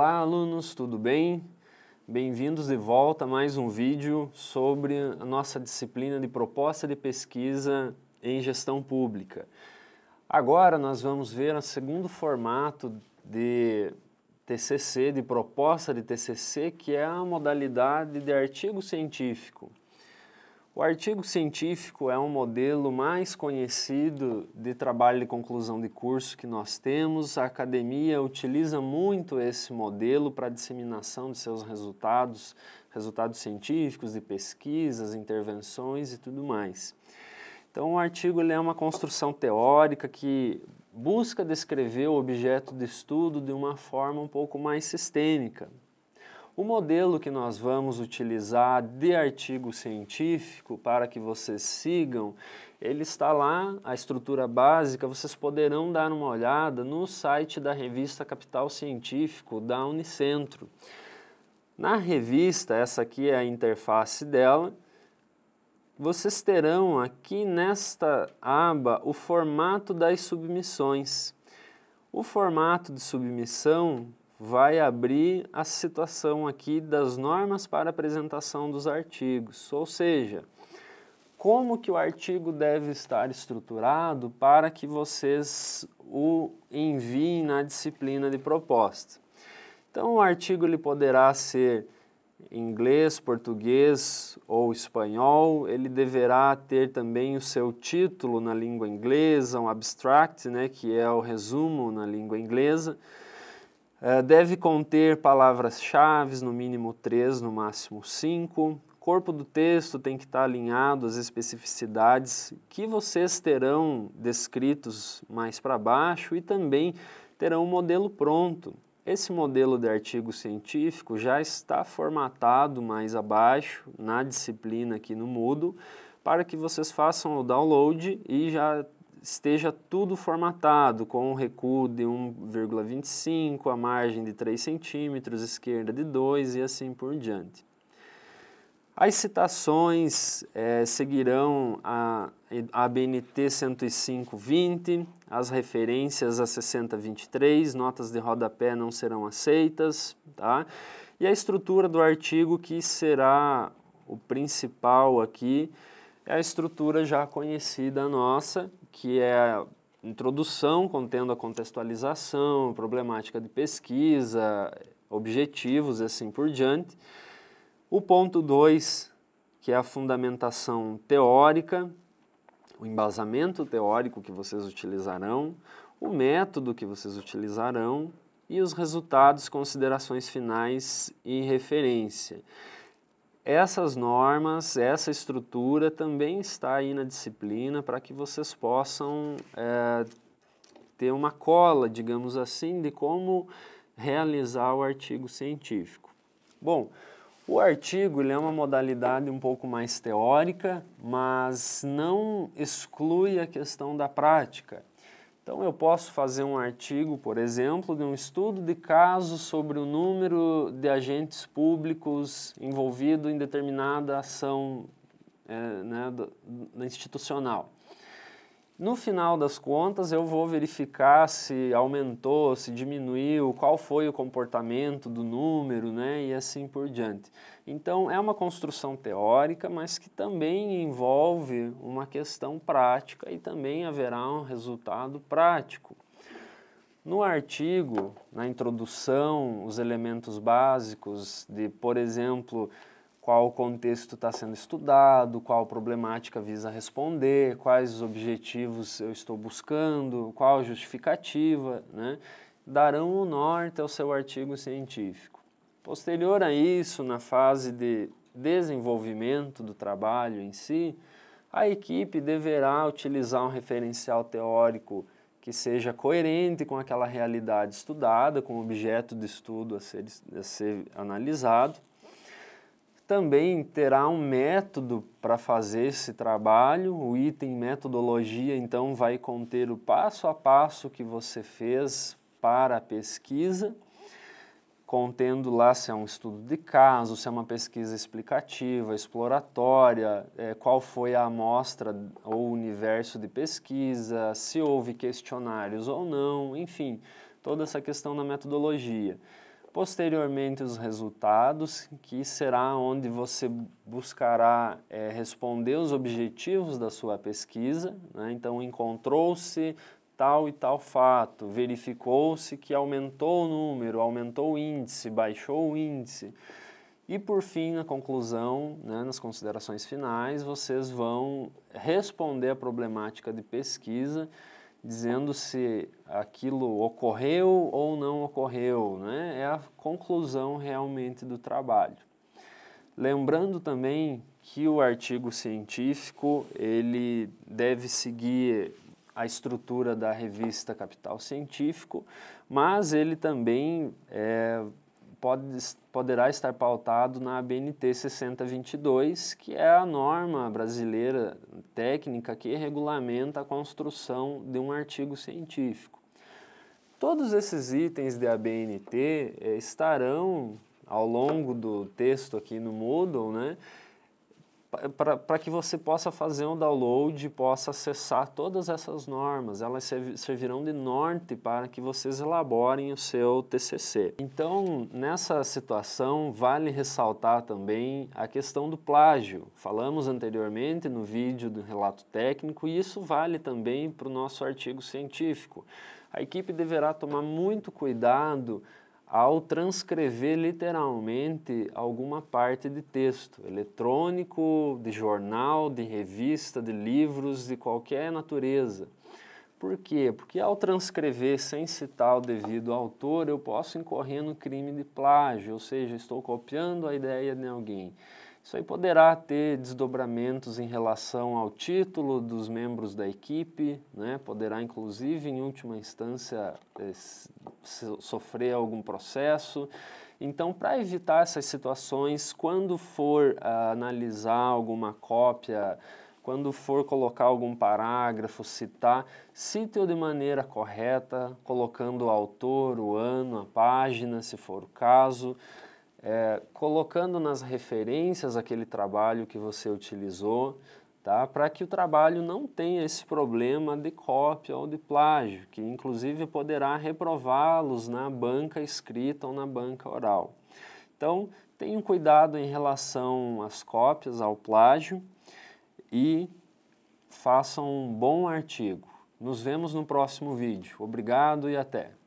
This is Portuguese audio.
Olá, alunos, tudo bem? Bem-vindos de volta a mais um vídeo sobre a nossa disciplina de proposta de pesquisa em gestão pública. Agora nós vamos ver o segundo formato de TCC, de proposta de TCC, que é a modalidade de artigo científico. O artigo científico é um modelo mais conhecido de trabalho de conclusão de curso que nós temos. A academia utiliza muito esse modelo para disseminação de seus resultados, resultados científicos, de pesquisas, intervenções e tudo mais. Então, o artigo é uma construção teórica que busca descrever o objeto de estudo de uma forma um pouco mais sistêmica, o modelo que nós vamos utilizar de artigo científico para que vocês sigam, ele está lá, a estrutura básica, vocês poderão dar uma olhada no site da revista Capital Científico da Unicentro. Na revista, essa aqui é a interface dela, vocês terão aqui nesta aba o formato das submissões. O formato de submissão vai abrir a situação aqui das normas para apresentação dos artigos, ou seja, como que o artigo deve estar estruturado para que vocês o enviem na disciplina de proposta. Então, o artigo ele poderá ser inglês, português ou espanhol, ele deverá ter também o seu título na língua inglesa, um abstract, né, que é o resumo na língua inglesa, eh, deve conter palavras-chave, no mínimo três, no máximo cinco. corpo do texto tem que estar alinhado às especificidades que vocês terão descritos mais para baixo e também terão um modelo pronto. Esse modelo de artigo científico já está formatado mais abaixo na disciplina aqui no Moodle para que vocês façam o download e já esteja tudo formatado com um recuo de 1,25, a margem de 3 centímetros, esquerda de 2 e assim por diante. As citações é, seguirão a, ABNT 10520, as referências a 6023, notas de rodapé não serão aceitas, tá? E a estrutura do artigo que será o principal aqui é a estrutura já conhecida nossa, que é a introdução contendo a contextualização, problemática de pesquisa, objetivos e assim por diante. O ponto 2, que é a fundamentação teórica, o embasamento teórico que vocês utilizarão, o método que vocês utilizarão e os resultados, considerações finais e referência essas normas, essa estrutura também está aí na disciplina para que vocês possam é, ter uma cola, digamos assim, de como realizar o artigo científico. Bom, o artigo é uma modalidade um pouco mais teórica, mas não exclui a questão da prática. Então, eu posso fazer um artigo, por exemplo, de um estudo de caso sobre o número de agentes públicos envolvidos em determinada ação é, né, do, do, institucional. No final das contas, eu vou verificar se aumentou, se diminuiu, qual foi o comportamento do número, né, e assim por diante. Então, é uma construção teórica, mas que também envolve uma questão prática e também haverá um resultado prático. No artigo, na introdução, os elementos básicos de, por exemplo, qual contexto está sendo estudado, qual problemática visa responder, quais objetivos eu estou buscando, qual justificativa, né? darão o norte ao seu artigo científico. Posterior a isso, na fase de desenvolvimento do trabalho em si, a equipe deverá utilizar um referencial teórico que seja coerente com aquela realidade estudada, com o objeto de estudo a ser, a ser analisado, também terá um método para fazer esse trabalho. O item metodologia então vai conter o passo a passo que você fez para a pesquisa, contendo lá se é um estudo de caso, se é uma pesquisa explicativa, exploratória, é, qual foi a amostra ou universo de pesquisa, se houve questionários ou não, enfim, toda essa questão da metodologia. Posteriormente, os resultados, que será onde você buscará é, responder os objetivos da sua pesquisa. Né? Então, encontrou-se tal e tal fato, verificou-se que aumentou o número, aumentou o índice, baixou o índice. E por fim, na conclusão, né, nas considerações finais, vocês vão responder a problemática de pesquisa dizendo se aquilo ocorreu ou não ocorreu, né? é a conclusão realmente do trabalho. Lembrando também que o artigo científico ele deve seguir a estrutura da revista Capital Científico, mas ele também é, pode, poderá estar pautado na ABNT 6022, que é a norma brasileira técnica que regulamenta a construção de um artigo científico. Todos esses itens de ABNT eh, estarão ao longo do texto aqui no Moodle, né? para que você possa fazer um download, possa acessar todas essas normas. Elas servirão de norte para que vocês elaborem o seu TCC. Então, nessa situação, vale ressaltar também a questão do plágio. Falamos anteriormente no vídeo do relato técnico e isso vale também para o nosso artigo científico. A equipe deverá tomar muito cuidado ao transcrever literalmente alguma parte de texto, eletrônico, de jornal, de revista, de livros, de qualquer natureza. Por quê? Porque ao transcrever sem citar o devido autor, eu posso incorrer no crime de plágio, ou seja, estou copiando a ideia de alguém. Isso aí poderá ter desdobramentos em relação ao título dos membros da equipe, né? poderá inclusive, em última instância, eh, sofrer algum processo. Então, para evitar essas situações, quando for uh, analisar alguma cópia, quando for colocar algum parágrafo, citar, cite-o de maneira correta, colocando o autor, o ano, a página, se for o caso, é, colocando nas referências aquele trabalho que você utilizou tá? para que o trabalho não tenha esse problema de cópia ou de plágio, que inclusive poderá reprová-los na banca escrita ou na banca oral. Então, tenham cuidado em relação às cópias, ao plágio e façam um bom artigo. Nos vemos no próximo vídeo. Obrigado e até!